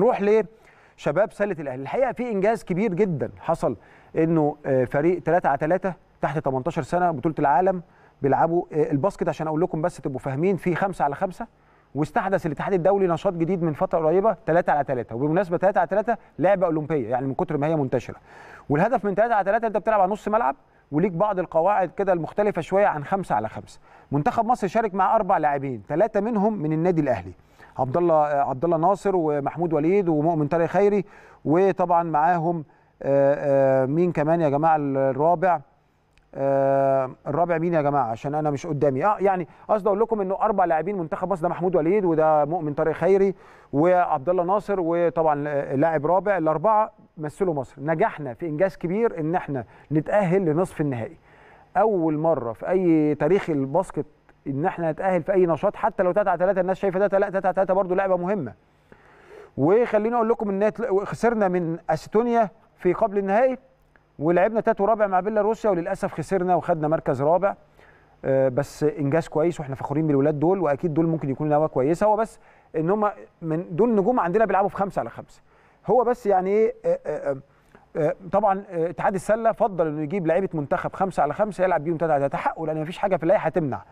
نروح لشباب سله الاهلي الحقيقه في انجاز كبير جدا حصل انه آه، فريق 3 على 3 تحت 18 سنه بطوله العالم بيلعبوا آه، الباسكت عشان اقول لكم بس تبقوا فاهمين في 5 على 5 واستحدث الاتحاد الدولي نشاط جديد من فتره قريبه 3 على 3 وبمناسبه 3 على 3 لعبه اولمبيه يعني من كتر ما هي منتشره والهدف من 3 على 3 انت بتلعب على نص ملعب وليك بعض القواعد كده المختلفه شويه عن 5 على 5 منتخب مصر شارك مع اربع لاعبين ثلاثه منهم من النادي الاهلي عبد الله عبد الله ناصر ومحمود وليد ومؤمن طارق خيري وطبعا معاهم آه، آه، مين كمان يا جماعه الرابع آه، الرابع مين يا جماعه عشان انا مش قدامي اه يعني قصدي اقول لكم انه اربع لاعبين منتخب مصر ده محمود وليد وده مؤمن طارق خيري وعبد الله ناصر وطبعا لاعب رابع الاربعه مثلوا مصر نجحنا في انجاز كبير ان احنا نتاهل لنصف النهائي اول مره في اي تاريخ الباسكت ان احنا نتاهل في اي نشاط حتى لو 3 على 3 الناس شايفه 3 لا 3 على 3 برضه لعبه مهمه وخليني اقول لكم ان خسرنا من استونيا في قبل النهائي ولعبنا تاتو رابع مع بيلاروسيا وللاسف خسرنا وخدنا مركز رابع آه، بس انجاز كويس واحنا فخورين بالولاد دول واكيد دول ممكن يكونوا نواة كويسه هو بس ان هم من دول نجوم عندنا بيلعبوا في خمسه على خمسه هو بس يعني ايه آه، آه، طبعا اتحاد السله فضل انه يجيب لعيبه منتخب خمسه على خمسه يلعب بيهم تاتا على ثلاثه حقه لان مفيش حاجه في اللائحه تمنع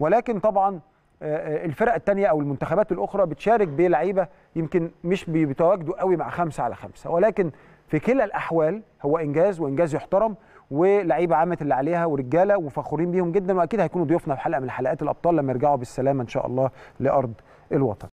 ولكن طبعا آه، آه، الفرق الثانيه او المنتخبات الاخرى بتشارك بلعيبه يمكن مش بيتواجدوا قوي مع خمسه على خمسه ولكن في كلا الاحوال هو انجاز وانجاز يحترم ولعيبه عامة اللي عليها ورجاله وفخورين بيهم جدا واكيد هيكونوا ضيوفنا في حلقه من حلقات الابطال لما يرجعوا بالسلامه ان شاء الله لارض الوطن